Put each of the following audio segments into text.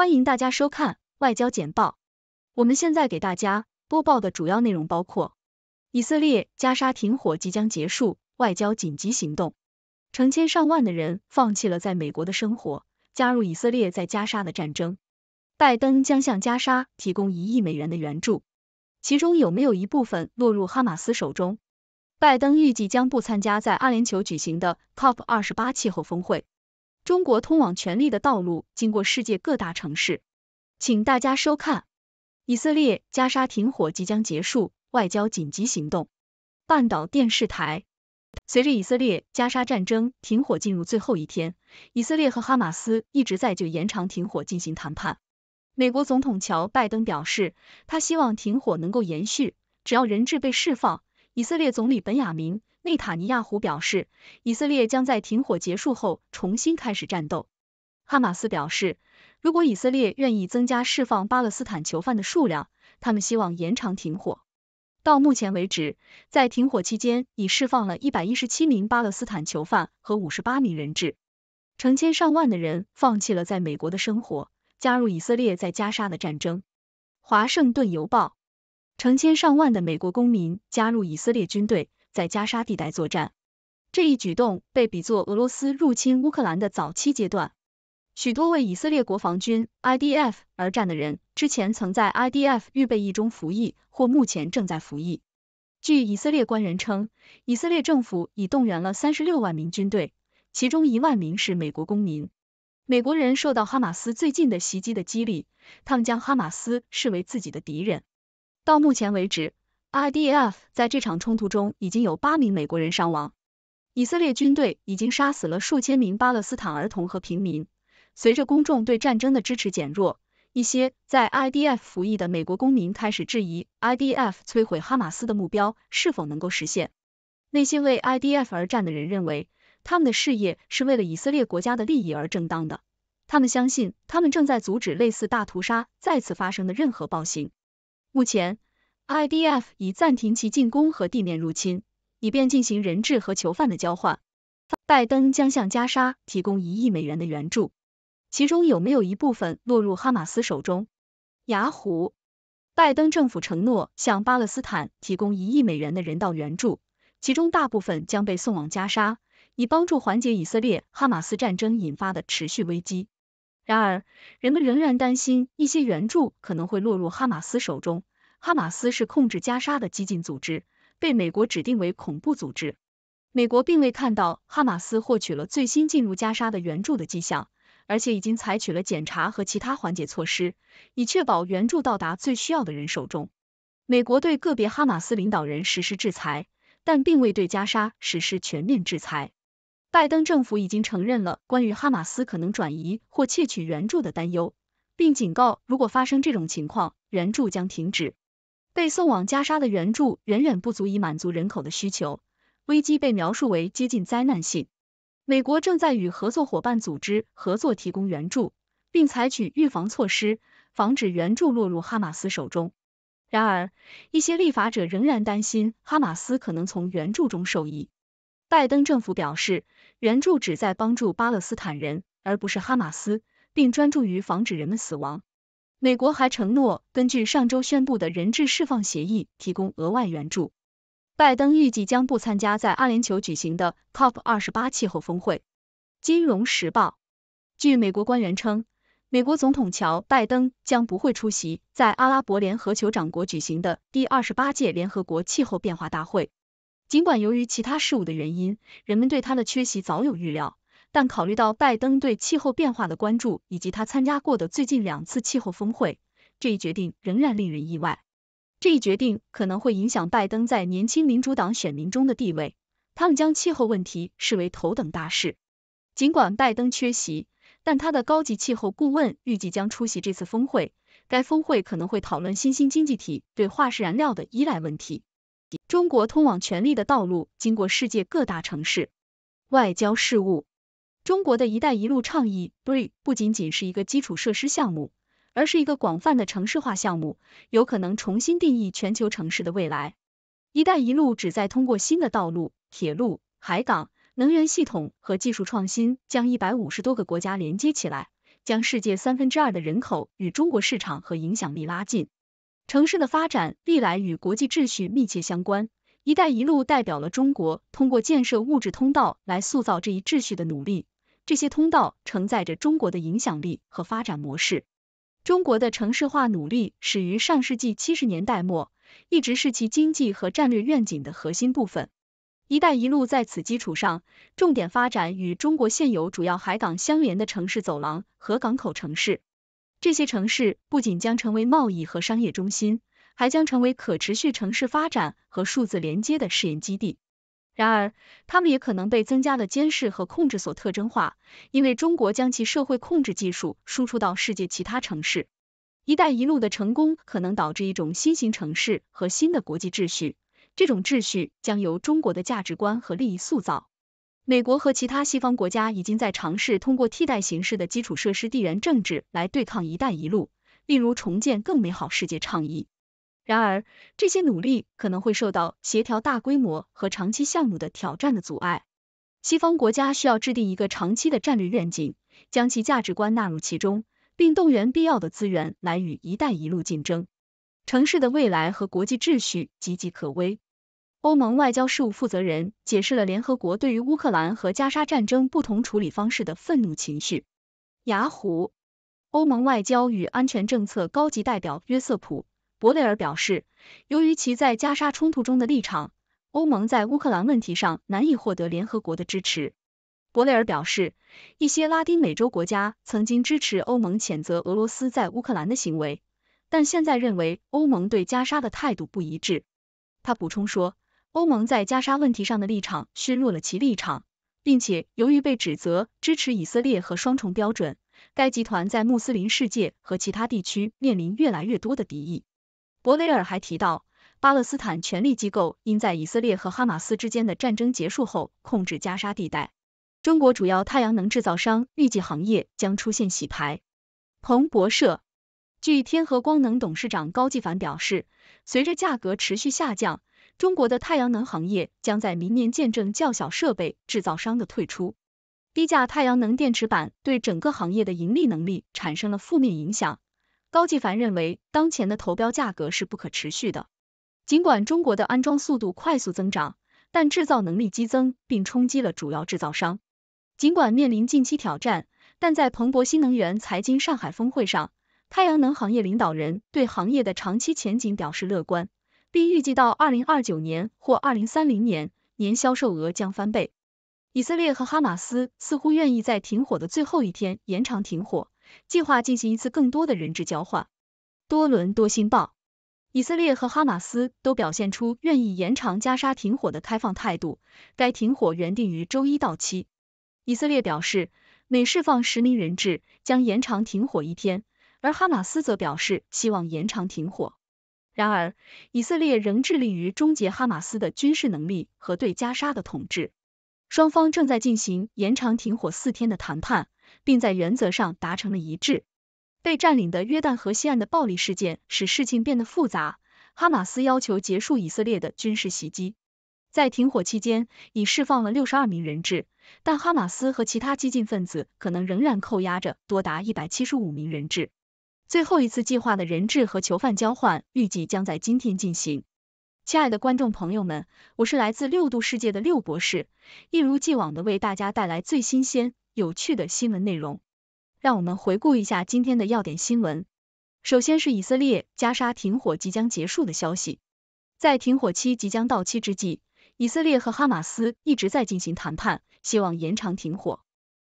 欢迎大家收看外交简报。我们现在给大家播报的主要内容包括：以色列加沙停火即将结束，外交紧急行动，成千上万的人放弃了在美国的生活，加入以色列在加沙的战争。拜登将向加沙提供一亿美元的援助，其中有没有一部分落入哈马斯手中？拜登预计将不参加在阿联酋举行的 COP 二十八气候峰会。中国通往权力的道路经过世界各大城市，请大家收看。以色列加沙停火即将结束，外交紧急行动。半岛电视台。随着以色列加沙战争停火进入最后一天，以色列和哈马斯一直在就延长停火进行谈判。美国总统乔拜登表示，他希望停火能够延续，只要人质被释放。以色列总理本雅明·内塔尼亚胡表示，以色列将在停火结束后重新开始战斗。哈马斯表示，如果以色列愿意增加释放巴勒斯坦囚犯的数量，他们希望延长停火。到目前为止，在停火期间已释放了117名巴勒斯坦囚犯和58名人质。成千上万的人放弃了在美国的生活，加入以色列在加沙的战争。华盛顿邮报。成千上万的美国公民加入以色列军队，在加沙地带作战。这一举动被比作俄罗斯入侵乌克兰的早期阶段。许多为以色列国防军 （IDF） 而战的人，之前曾在 IDF 预备役中服役，或目前正在服役。据以色列官员称，以色列政府已动员了三十六万名军队，其中一万名是美国公民。美国人受到哈马斯最近的袭击的激励，他们将哈马斯视为自己的敌人。到目前为止，IDF 在这场冲突中已经有八名美国人伤亡。以色列军队已经杀死了数千名巴勒斯坦儿童和平民。随着公众对战争的支持减弱，一些在 IDF 服役的美国公民开始质疑 IDF 摧毁哈马斯的目标是否能够实现。那些为 IDF 而战的人认为，他们的事业是为了以色列国家的利益而正当的。他们相信，他们正在阻止类似大屠杀再次发生的任何暴行。目前，IDF 已暂停其进攻和地面入侵，以便进行人质和囚犯的交换。拜登将向加沙提供一亿美元的援助，其中有没有一部分落入哈马斯手中？雅虎，拜登政府承诺向巴勒斯坦提供一亿美元的人道援助，其中大部分将被送往加沙，以帮助缓解以色列哈马斯战争引发的持续危机。然而，人们仍然担心一些援助可能会落入哈马斯手中。哈马斯是控制加沙的激进组织，被美国指定为恐怖组织。美国并未看到哈马斯获取了最新进入加沙的援助的迹象，而且已经采取了检查和其他缓解措施，以确保援助到达最需要的人手中。美国对个别哈马斯领导人实施制裁，但并未对加沙实施全面制裁。拜登政府已经承认了关于哈马斯可能转移或窃取援助的担忧，并警告，如果发生这种情况，援助将停止。被送往加沙的援助远远不足以满足人口的需求，危机被描述为接近灾难性。美国正在与合作伙伴组织合作提供援助，并采取预防措施，防止援助落入哈马斯手中。然而，一些立法者仍然担心哈马斯可能从援助中受益。拜登政府表示，援助旨在帮助巴勒斯坦人，而不是哈马斯，并专注于防止人们死亡。美国还承诺根据上周宣布的人质释放协议提供额外援助。拜登预计将不参加在阿联酋举行的 COP 二十八气候峰会。金融时报，据美国官员称，美国总统乔·拜登将不会出席在阿拉伯联合酋长国举行的第二十八届联合国气候变化大会。尽管由于其他事务的原因，人们对他的缺席早有预料，但考虑到拜登对气候变化的关注以及他参加过的最近两次气候峰会，这一决定仍然令人意外。这一决定可能会影响拜登在年轻民主党选民中的地位，他们将气候问题视为头等大事。尽管拜登缺席，但他的高级气候顾问预计将出席这次峰会。该峰会可能会讨论新兴经济体对化石燃料的依赖问题。中国通往权力的道路经过世界各大城市。外交事务，中国的一带一路倡议 i 不仅仅是一个基础设施项目，而是一个广泛的城市化项目，有可能重新定义全球城市的未来。一带一路旨在通过新的道路、铁路、海港、能源系统和技术创新，将一百五十多个国家连接起来，将世界三分之二的人口与中国市场和影响力拉近。城市的发展历来与国际秩序密切相关。“一带一路”代表了中国通过建设物质通道来塑造这一秩序的努力。这些通道承载着中国的影响力和发展模式。中国的城市化努力始于上世纪七十年代末，一直是其经济和战略愿景的核心部分。“一带一路”在此基础上，重点发展与中国现有主要海港相连的城市走廊和港口城市。这些城市不仅将成为贸易和商业中心，还将成为可持续城市发展和数字连接的试验基地。然而，它们也可能被增加的监视和控制所特征化，因为中国将其社会控制技术输出到世界其他城市。“一带一路”的成功可能导致一种新型城市和新的国际秩序，这种秩序将由中国的价值观和利益塑造。美国和其他西方国家已经在尝试通过替代形式的基础设施地缘政治来对抗“一带一路”，例如重建更美好世界倡议。然而，这些努力可能会受到协调大规模和长期项目的挑战的阻碍。西方国家需要制定一个长期的战略愿景，将其价值观纳入其中，并动员必要的资源来与“一带一路”竞争。城市的未来和国际秩序岌岌可危。欧盟外交事务负责人解释了联合国对于乌克兰和加沙战争不同处理方式的愤怒情绪。雅虎，欧盟外交与安全政策高级代表约瑟普·博雷尔表示，由于其在加沙冲突中的立场，欧盟在乌克兰问题上难以获得联合国的支持。博雷尔表示，一些拉丁美洲国家曾经支持欧盟谴责俄罗斯在乌克兰的行为，但现在认为欧盟对加沙的态度不一致。他补充说。欧盟在加沙问题上的立场削弱了其立场，并且由于被指责支持以色列和双重标准，该集团在穆斯林世界和其他地区面临越来越多的敌意。博雷尔还提到，巴勒斯坦权力机构应在以色列和哈马斯之间的战争结束后控制加沙地带。中国主要太阳能制造商预计行业将出现洗牌。彭博社，据天合光能董事长高继凡表示，随着价格持续下降。中国的太阳能行业将在明年见证较小设备制造商的退出。低价太阳能电池板对整个行业的盈利能力产生了负面影响。高继凡认为，当前的投标价格是不可持续的。尽管中国的安装速度快速增长，但制造能力激增并冲击了主要制造商。尽管面临近期挑战，但在彭博新能源财经上海峰会上，太阳能行业领导人对行业的长期前景表示乐观。并预计到二零二九年或二零三零年，年销售额将翻倍。以色列和哈马斯似乎愿意在停火的最后一天延长停火，计划进行一次更多的人质交换。多伦多新报，以色列和哈马斯都表现出愿意延长加沙停火的开放态度。该停火原定于周一到期。以色列表示，每释放十名人质，将延长停火一天，而哈马斯则表示希望延长停火。然而，以色列仍致力于终结哈马斯的军事能力和对加沙的统治。双方正在进行延长停火四天的谈判，并在原则上达成了一致。被占领的约旦河西岸的暴力事件使事情变得复杂。哈马斯要求结束以色列的军事袭击。在停火期间，已释放了六十二名人质，但哈马斯和其他激进分子可能仍然扣押着多达一百七十五名人质。最后一次计划的人质和囚犯交换预计将在今天进行。亲爱的观众朋友们，我是来自六度世界的六博士，一如既往的为大家带来最新鲜、有趣的新闻内容。让我们回顾一下今天的要点新闻。首先是以色列加沙停火即将结束的消息，在停火期即将到期之际，以色列和哈马斯一直在进行谈判，希望延长停火。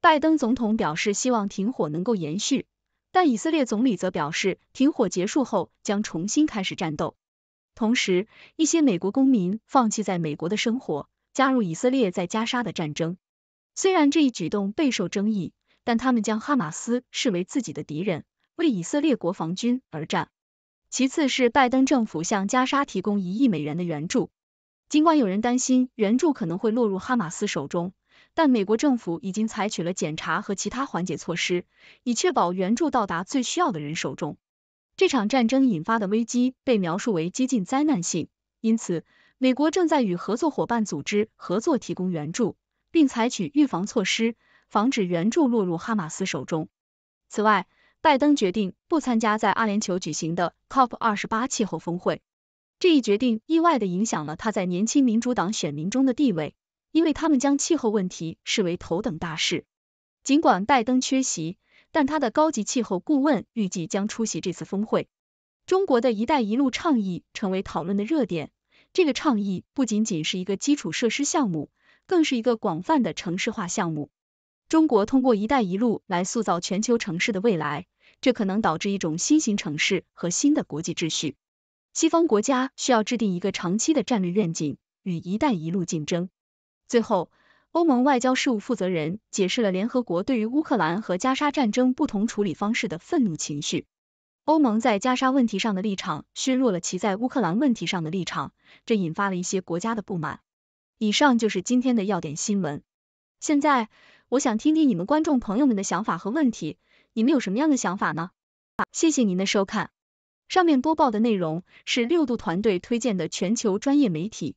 拜登总统表示希望停火能够延续。但以色列总理则表示，停火结束后将重新开始战斗。同时，一些美国公民放弃在美国的生活，加入以色列在加沙的战争。虽然这一举动备受争议，但他们将哈马斯视为自己的敌人，为以色列国防军而战。其次是拜登政府向加沙提供一亿美元的援助，尽管有人担心援助可能会落入哈马斯手中。但美国政府已经采取了检查和其他缓解措施，以确保援助到达最需要的人手中。这场战争引发的危机被描述为接近灾难性，因此美国正在与合作伙伴组织合作提供援助，并采取预防措施，防止援助落入哈马斯手中。此外，拜登决定不参加在阿联酋举行的 COP 二十八气候峰会，这一决定意外地影响了他在年轻民主党选民中的地位。因为他们将气候问题视为头等大事，尽管拜登缺席，但他的高级气候顾问预计将出席这次峰会。中国的一带一路倡议成为讨论的热点。这个倡议不仅仅是一个基础设施项目，更是一个广泛的城市化项目。中国通过一带一路来塑造全球城市的未来，这可能导致一种新型城市和新的国际秩序。西方国家需要制定一个长期的战略愿景，与一带一路竞争。最后，欧盟外交事务负责人解释了联合国对于乌克兰和加沙战争不同处理方式的愤怒情绪。欧盟在加沙问题上的立场削弱了其在乌克兰问题上的立场，这引发了一些国家的不满。以上就是今天的要点新闻。现在，我想听听你们观众朋友们的想法和问题，你们有什么样的想法呢？谢谢您的收看。上面播报的内容是六度团队推荐的全球专业媒体。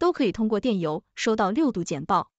都可以通过电邮收到六度简报。